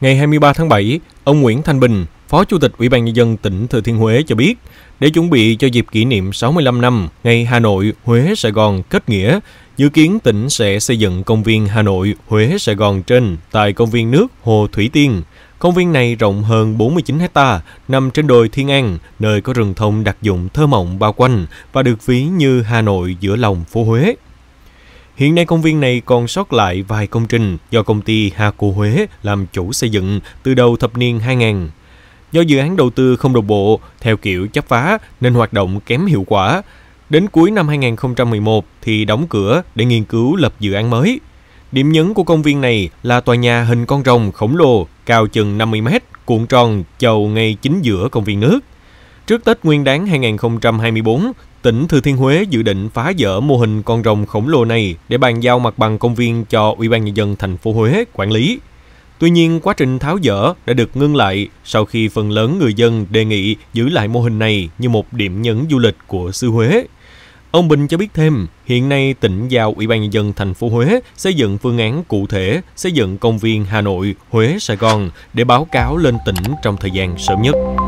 Ngày 23 tháng 7, ông Nguyễn Thanh Bình, Phó Chủ tịch Ủy ban Nhân dân tỉnh Thừa Thiên Huế cho biết, để chuẩn bị cho dịp kỷ niệm 65 năm ngày Hà Nội, Huế, Sài Gòn kết nghĩa, dự kiến tỉnh sẽ xây dựng công viên Hà Nội, Huế, Sài Gòn trên tại công viên nước Hồ Thủy Tiên. Công viên này rộng hơn 49 hecta, nằm trên đồi Thiên An, nơi có rừng thông đặc dụng thơ mộng bao quanh và được ví như Hà Nội giữa lòng phố Huế. Hiện nay công viên này còn sót lại vài công trình do công ty Hà Haco Huế làm chủ xây dựng từ đầu thập niên 2000. Do dự án đầu tư không đồng bộ, theo kiểu chấp phá nên hoạt động kém hiệu quả. Đến cuối năm 2011 thì đóng cửa để nghiên cứu lập dự án mới. Điểm nhấn của công viên này là tòa nhà hình con rồng khổng lồ, cao chừng 50 mét, cuộn tròn chầu ngay chính giữa công viên nước. Trước Tết Nguyên đán 2024, tỉnh Thừa Thiên Huế dự định phá dỡ mô hình con rồng khổng lồ này để bàn giao mặt bằng công viên cho Ủy ban nhân dân thành phố Huế quản lý. Tuy nhiên, quá trình tháo dỡ đã được ngưng lại sau khi phần lớn người dân đề nghị giữ lại mô hình này như một điểm nhấn du lịch của xứ Huế. Ông Bình cho biết thêm, hiện nay tỉnh giao Ủy ban nhân dân thành phố Huế xây dựng phương án cụ thể xây dựng công viên Hà Nội, Huế, Sài Gòn để báo cáo lên tỉnh trong thời gian sớm nhất.